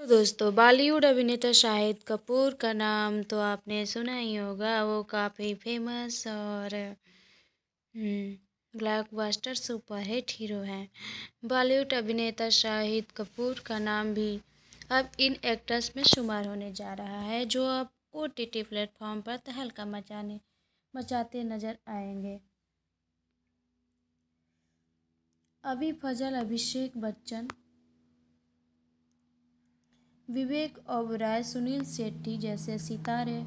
तो दोस्तों बॉलीवुड अभिनेता शाहिद कपूर का नाम तो आपने सुना ही होगा वो काफ़ी फेमस और ब्लॉकबस्टर सुपरहिट हीरो हैं बॉलीवुड अभिनेता शाहिद कपूर का नाम भी अब इन एक्टर्स में शुमार होने जा रहा है जो अब ओ टी टी प्लेटफॉर्म पर तहलका मचाने मचाते नजर आएंगे अभी फजल अभिषेक बच्चन विवेक ओबराय सुनील शेट्टी जैसे सितारे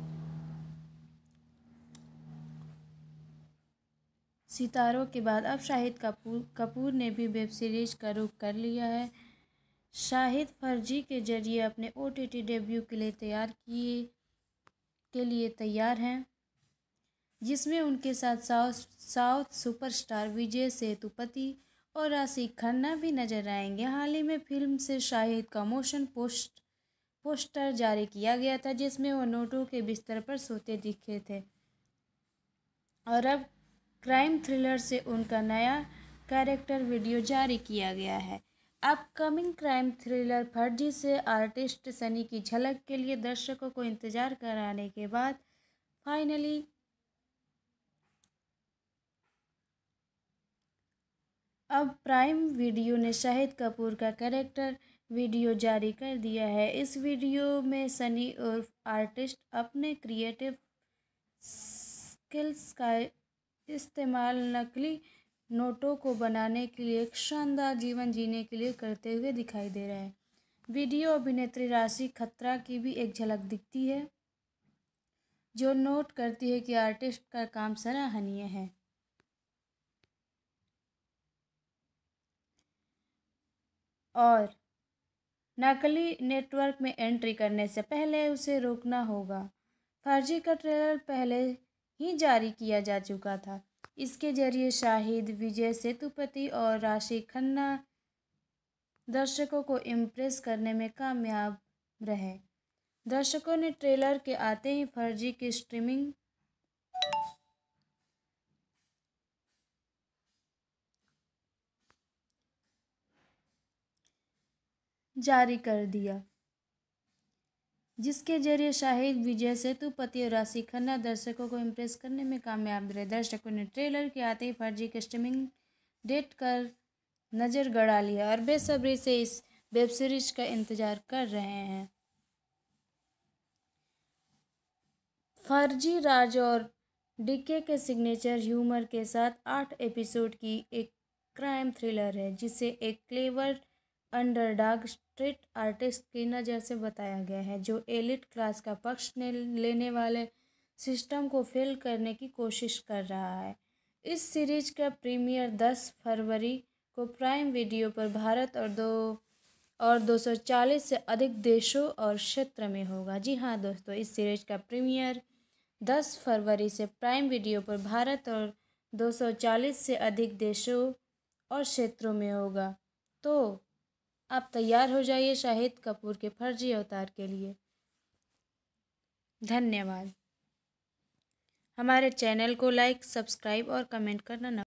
सितारों के बाद अब शाहिद कपूर कपूर ने भी वेब सीरीज का रुख कर लिया है शाहिद फर्जी के जरिए अपने ओ टी टी डेब्यू के लिए तैयार किए के लिए तैयार हैं जिसमें उनके साथ south south superstar Vijay Sethupathi और राशि खन्ना भी नजर आएंगे हाल ही में फिल्म से शाहिद का मोशन पोस्ट पोस्टर जारी किया गया था जिसमें वो नोटों के बिस्तर पर सोते दिखे थे और अब क्राइम थ्रिलर से उनका नया कैरेक्टर वीडियो जारी किया गया है अपकमिंग क्राइम थ्रिलर फर्जी से आर्टिस्ट सनी की झलक के लिए दर्शकों को इंतज़ार कराने के बाद फाइनली अब प्राइम वीडियो ने शाहिद कपूर का कैरेक्टर वीडियो जारी कर दिया है इस वीडियो में सनी उर्फ आर्टिस्ट अपने क्रिएटिव स्किल्स का इस्तेमाल नकली नोटों को बनाने के लिए एक शानदार जीवन जीने के लिए करते हुए दिखाई दे रहा है वीडियो अभिनेत्री राशि खतरा की भी एक झलक दिखती है जो नोट करती है कि आर्टिस्ट का काम सराहनीय है और नकली नेटवर्क में एंट्री करने से पहले उसे रोकना होगा फर्जी का ट्रेलर पहले ही जारी किया जा चुका था इसके जरिए शाहिद विजय सेतुपति और राशि खन्ना दर्शकों को इम्प्रेस करने में कामयाब रहे दर्शकों ने ट्रेलर के आते ही फर्जी की स्ट्रीमिंग जारी कर दिया जिसके जरिए शाहिद विजय सेतुपति और राशि खन्ना दर्शकों को इम्प्रेस करने में कामयाब रहे दर्शकों ने ट्रेलर के आते ही फर्जी कस्टमिंग डेट कर नज़र गड़ा लिया और बेसब्री से इस वेब सीरीज का इंतज़ार कर रहे हैं फर्जी राज और डीके के सिग्नेचर ह्यूमर के साथ आठ एपिसोड की एक क्राइम थ्रिलर है जिसे एक क्लेवर अंडरडॉग स्ट्रीट आर्टिस्ट कीना जैसे बताया गया है जो एलिट क्लास का पक्ष लेने वाले सिस्टम को फेल करने की कोशिश कर रहा है इस सीरीज का प्रीमियर दस फरवरी को प्राइम वीडियो पर भारत और दो और 240 से अधिक देशों और क्षेत्र में होगा जी हाँ दोस्तों इस सीरीज का प्रीमियर 10 फरवरी से प्राइम वीडियो पर भारत और 240 से अधिक देशों और क्षेत्रों में होगा तो आप तैयार हो जाइए शाहिद कपूर के फर्जी अवतार के लिए धन्यवाद हमारे चैनल को लाइक सब्सक्राइब और कमेंट करना न